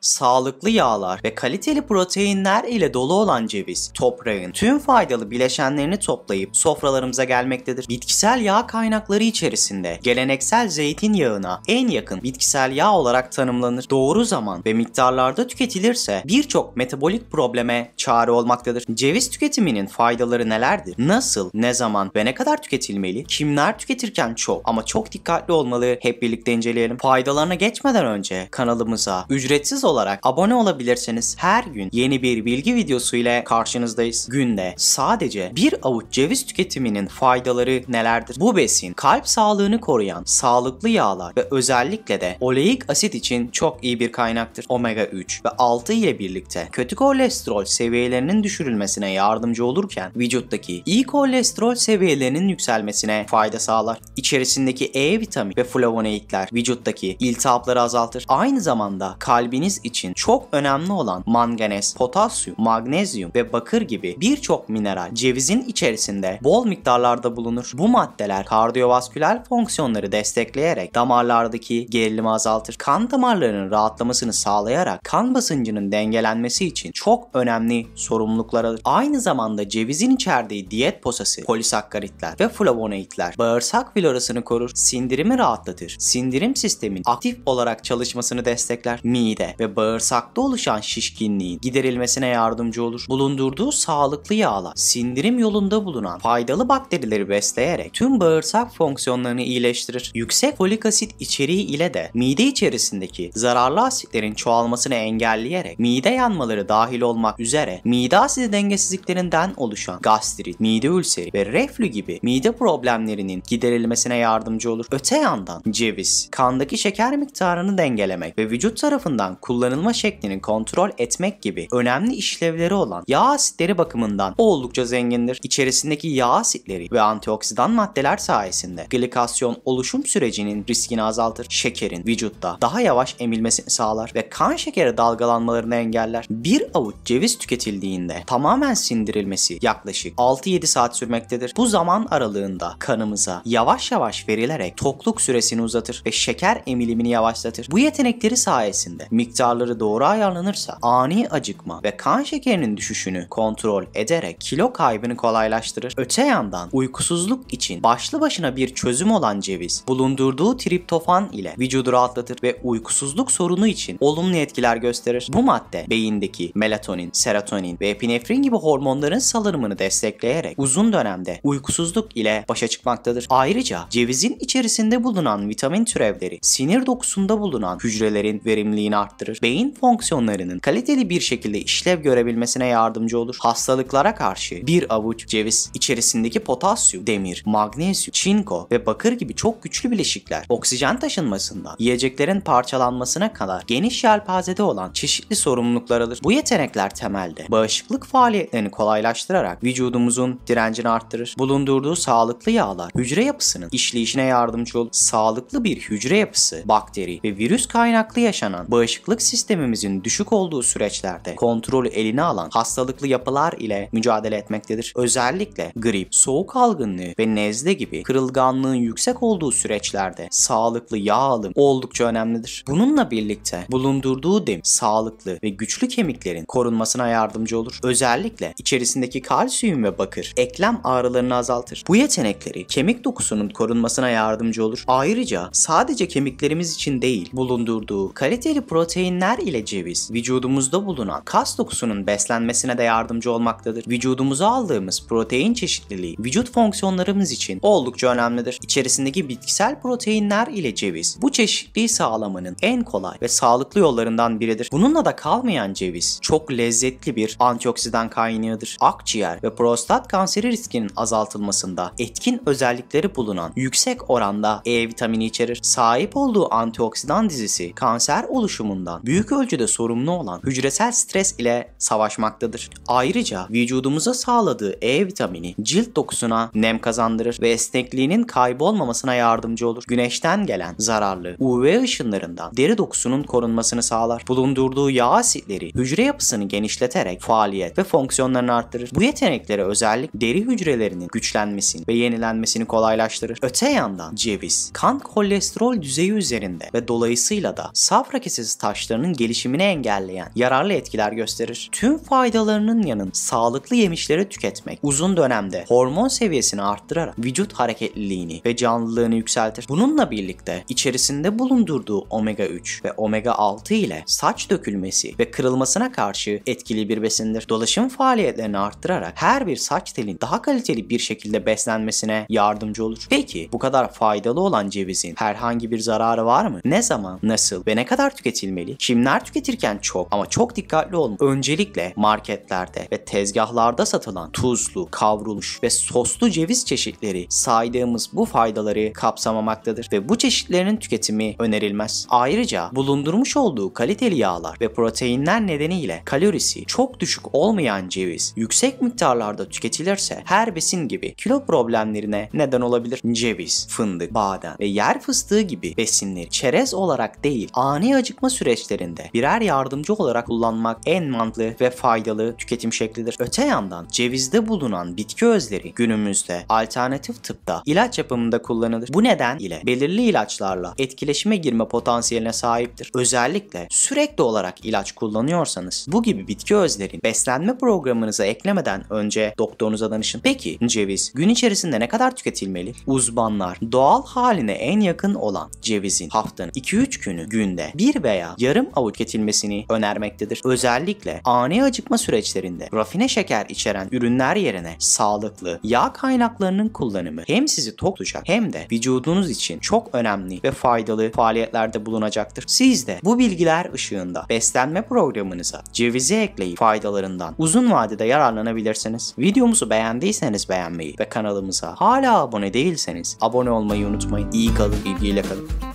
sağlıklı yağlar ve kaliteli proteinler ile dolu olan ceviz, toprağın tüm faydalı bileşenlerini toplayıp sofralarımıza gelmektedir. Bitkisel yağ kaynakları içerisinde geleneksel zeytinyağına en yakın bitkisel yağ olarak tanımlanır. Doğru zaman ve miktarlarda tüketilirse birçok metabolik probleme çare olmaktadır. Ceviz tüketiminin faydaları nelerdir? Nasıl, ne zaman ve ne kadar tüketilmeli? Kimler tüketirken çok ama çok dikkatli olmalı? Hep birlikte inceleyelim. Faydalarına geçmeden önce kanalımıza ücretsiz olarak abone olabilirseniz her gün yeni bir bilgi videosu ile karşınızdayız. Günde sadece bir avuç ceviz tüketiminin faydaları nelerdir? Bu besin kalp sağlığını koruyan sağlıklı yağlar ve özellikle de oleik asit için çok iyi bir kaynaktır. Omega 3 ve 6 ile birlikte kötü kolesterol seviyelerinin düşürülmesine yardımcı olurken vücuttaki iyi kolesterol seviyelerinin yükselmesine fayda sağlar. İçerisindeki E vitamini ve flavonoidler vücuttaki iltihapları azaltır. Aynı zamanda kalbiniz için çok önemli olan manganez, potasyum, magnezyum ve bakır gibi birçok mineral cevizin içerisinde bol miktarlarda bulunur. Bu maddeler kardiyovasküler fonksiyonları destekleyerek damarlardaki gerilimi azaltır. Kan damarlarının rahatlamasını sağlayarak kan basıncının dengelenmesi için çok önemli sorumluluklar alır. Aynı zamanda cevizin içerdiği diyet posası, polisakkaritler ve flavonoidler bağırsak florasını korur, sindirimi rahatlatır. Sindirim sistemin aktif olarak çalışmasını destekler. Mide ve bağırsakta oluşan şişkinliğin giderilmesine yardımcı olur. Bulundurduğu sağlıklı yağlar sindirim yolunda bulunan faydalı bakterileri besleyerek tüm bağırsak fonksiyonlarını iyileştirir. Yüksek folik asit içeriği ile de mide içerisindeki zararlı asitlerin çoğalmasını engelleyerek mide yanmaları dahil olmak üzere mide asidi dengesizliklerinden oluşan gastrit, mide ülseri ve reflü gibi mide problemlerinin giderilmesine yardımcı olur. Öte yandan ceviz, kandaki şeker miktarını dengelemek ve vücut tarafından kullanılmaktadır kullanılma şeklini kontrol etmek gibi önemli işlevleri olan yağ asitleri bakımından oldukça zengindir. İçerisindeki yağ asitleri ve antioksidan maddeler sayesinde glikasyon oluşum sürecinin riskini azaltır. Şekerin vücutta daha yavaş emilmesini sağlar ve kan şekeri dalgalanmalarını engeller. Bir avuç ceviz tüketildiğinde tamamen sindirilmesi yaklaşık 6-7 saat sürmektedir. Bu zaman aralığında kanımıza yavaş yavaş verilerek tokluk süresini uzatır ve şeker emilimini yavaşlatır. Bu yetenekleri sayesinde miktar miktarları doğru ayarlanırsa ani acıkma ve kan şekerinin düşüşünü kontrol ederek kilo kaybını kolaylaştırır. Öte yandan uykusuzluk için başlı başına bir çözüm olan ceviz bulundurduğu triptofan ile vücudu rahatlatır ve uykusuzluk sorunu için olumlu etkiler gösterir. Bu madde beyindeki melatonin, serotonin ve epinefrin gibi hormonların salınımını destekleyerek uzun dönemde uykusuzluk ile başa çıkmaktadır. Ayrıca cevizin içerisinde bulunan vitamin türevleri sinir dokusunda bulunan hücrelerin verimliliğini arttırır beyin fonksiyonlarının kaliteli bir şekilde işlev görebilmesine yardımcı olur. Hastalıklara karşı bir avuç ceviz içerisindeki potasyum, demir, magnezyum, çinko ve bakır gibi çok güçlü bileşikler oksijen taşınmasından yiyeceklerin parçalanmasına kadar geniş yelpazede olan çeşitli sorumluluklar alır. Bu yetenekler temelde bağışıklık faaliyetlerini kolaylaştırarak vücudumuzun direncini arttırır. Bulundurduğu sağlıklı yağlar hücre yapısının işleyişine yardımcı olur. Sağlıklı bir hücre yapısı bakteri ve virüs kaynaklı yaşanan bağışıklık sistemimizin düşük olduğu süreçlerde kontrol eline alan hastalıklı yapılar ile mücadele etmektedir. Özellikle grip, soğuk algınlığı ve nezle gibi kırılganlığın yüksek olduğu süreçlerde sağlıklı yağ alım oldukça önemlidir. Bununla birlikte bulundurduğu dem sağlıklı ve güçlü kemiklerin korunmasına yardımcı olur. Özellikle içerisindeki kalsiyum ve bakır eklem ağrılarını azaltır. Bu yetenekleri kemik dokusunun korunmasına yardımcı olur. Ayrıca sadece kemiklerimiz için değil bulundurduğu kaliteli protein Proteinler ile ceviz vücudumuzda bulunan kas dokusunun beslenmesine de yardımcı olmaktadır. Vücudumuza aldığımız protein çeşitliliği vücut fonksiyonlarımız için oldukça önemlidir. İçerisindeki bitkisel proteinler ile ceviz bu çeşitliliği sağlamanın en kolay ve sağlıklı yollarından biridir. Bununla da kalmayan ceviz çok lezzetli bir antioksidan kaynağıdır. Akciğer ve prostat kanseri riskinin azaltılmasında etkin özellikleri bulunan yüksek oranda E vitamini içerir. Sahip olduğu antioksidan dizisi kanser oluşumundan durumdan büyük ölçüde sorumlu olan hücresel stres ile savaşmaktadır. Ayrıca vücudumuza sağladığı E vitamini cilt dokusuna nem kazandırır ve esnekliğinin kaybolmamasına yardımcı olur. Güneşten gelen zararlı UV ışınlarından deri dokusunun korunmasını sağlar. Bulundurduğu yağ asitleri hücre yapısını genişleterek faaliyet ve fonksiyonlarını arttırır. Bu yeteneklere özellik deri hücrelerinin güçlenmesini ve yenilenmesini kolaylaştırır. Öte yandan ceviz kan kolesterol düzeyi üzerinde ve dolayısıyla da safra kesesi taşları ihtiyaçlarının gelişimini engelleyen yararlı etkiler gösterir. Tüm faydalarının yanında sağlıklı yemişleri tüketmek uzun dönemde hormon seviyesini arttırarak vücut hareketliliğini ve canlılığını yükseltir. Bununla birlikte içerisinde bulundurduğu omega 3 ve omega 6 ile saç dökülmesi ve kırılmasına karşı etkili bir besindir. Dolaşım faaliyetlerini arttırarak her bir saç telin daha kaliteli bir şekilde beslenmesine yardımcı olur. Peki bu kadar faydalı olan cevizin herhangi bir zararı var mı? Ne zaman, nasıl ve ne kadar tüketilmeli? Kimler tüketirken çok ama çok dikkatli olun. Öncelikle marketlerde ve tezgahlarda satılan tuzlu, kavrulmuş ve soslu ceviz çeşitleri saydığımız bu faydaları kapsamamaktadır ve bu çeşitlerin tüketimi önerilmez. Ayrıca bulundurmuş olduğu kaliteli yağlar ve proteinler nedeniyle kalorisi çok düşük olmayan ceviz yüksek miktarlarda tüketilirse her besin gibi kilo problemlerine neden olabilir. Ceviz, fındık, badem ve yer fıstığı gibi besinleri çerez olarak değil ani acıkma süreçte işlerinde birer yardımcı olarak kullanmak en mantıklı ve faydalı tüketim şeklidir. Öte yandan cevizde bulunan bitki özleri günümüzde alternatif tıpta ilaç yapımında kullanılır. Bu neden ile belirli ilaçlarla etkileşime girme potansiyeline sahiptir. Özellikle sürekli olarak ilaç kullanıyorsanız bu gibi bitki özlerin beslenme programınıza eklemeden önce doktorunuza danışın. Peki ceviz gün içerisinde ne kadar tüketilmeli? Uzmanlar doğal haline en yakın olan cevizin haftanın 2-3 günü günde bir veya yarım yarım avuç tüketilmesini önermektedir. Özellikle ani acıkma süreçlerinde rafine şeker içeren ürünler yerine sağlıklı yağ kaynaklarının kullanımı hem sizi tok tutacak hem de vücudunuz için çok önemli ve faydalı faaliyetlerde bulunacaktır. Siz de bu bilgiler ışığında beslenme programınıza cevizi ekleyip faydalarından uzun vadede yararlanabilirsiniz. Videomuzu beğendiyseniz beğenmeyi ve kanalımıza hala abone değilseniz abone olmayı unutmayın. İyi kalın, bilgiyle kalın.